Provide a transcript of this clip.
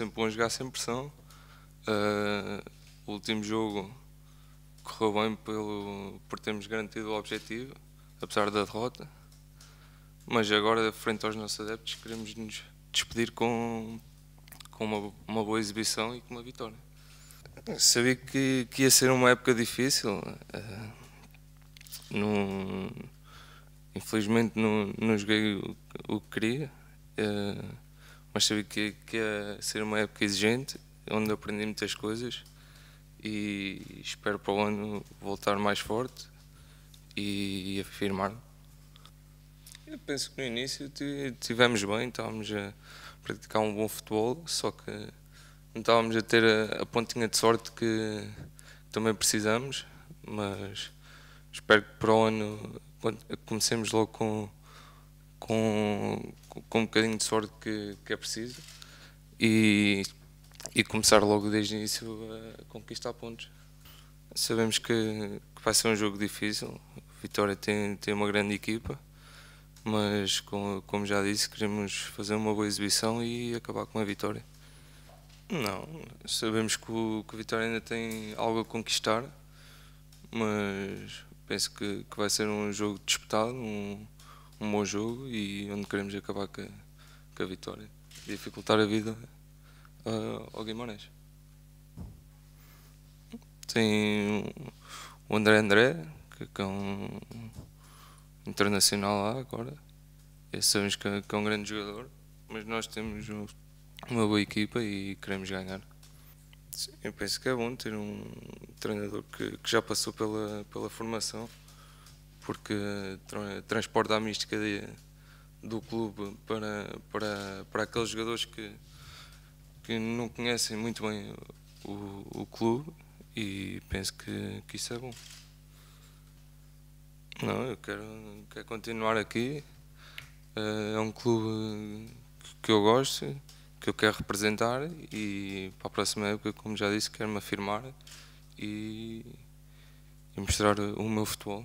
sempre bom jogar sem pressão. Uh, o último jogo correu bem pelo, por termos garantido o objetivo, apesar da derrota. Mas agora, frente aos nossos adeptos, queremos nos despedir com, com uma, uma boa exibição e com uma vitória. Sabia que, que ia ser uma época difícil. Uh, infelizmente não, não joguei o, o que queria. Uh, mas sabia que, que ia é ser uma época exigente, onde aprendi muitas coisas e espero para o ano voltar mais forte e afirmar Eu penso que no início tivemos bem, estávamos a praticar um bom futebol, só que não estávamos a ter a, a pontinha de sorte que também precisamos, mas espero que para o ano comecemos logo com com, com um bocadinho de sorte que, que é preciso e, e começar logo desde o início a conquistar pontos. Sabemos que, que vai ser um jogo difícil, Vitória tem, tem uma grande equipa, mas como, como já disse, queremos fazer uma boa exibição e acabar com a vitória. Não, sabemos que o, que Vitória ainda tem algo a conquistar, mas penso que, que vai ser um jogo disputado, um, um bom jogo e onde queremos acabar com, com a vitória. Dificultar a vida uh, ao Guimarães. Tem o André André, que é um internacional lá agora. E sabemos que é um grande jogador, mas nós temos uma boa equipa e queremos ganhar. Sim, eu penso que é bom ter um treinador que, que já passou pela, pela formação porque tra transporta a mística de, do clube para, para, para aqueles jogadores que, que não conhecem muito bem o, o clube e penso que, que isso é bom. Não, eu quero, quero continuar aqui. Eh, é um clube que eu gosto, que eu quero representar e para a próxima época, como já disse, quero me afirmar e, e mostrar o meu futebol.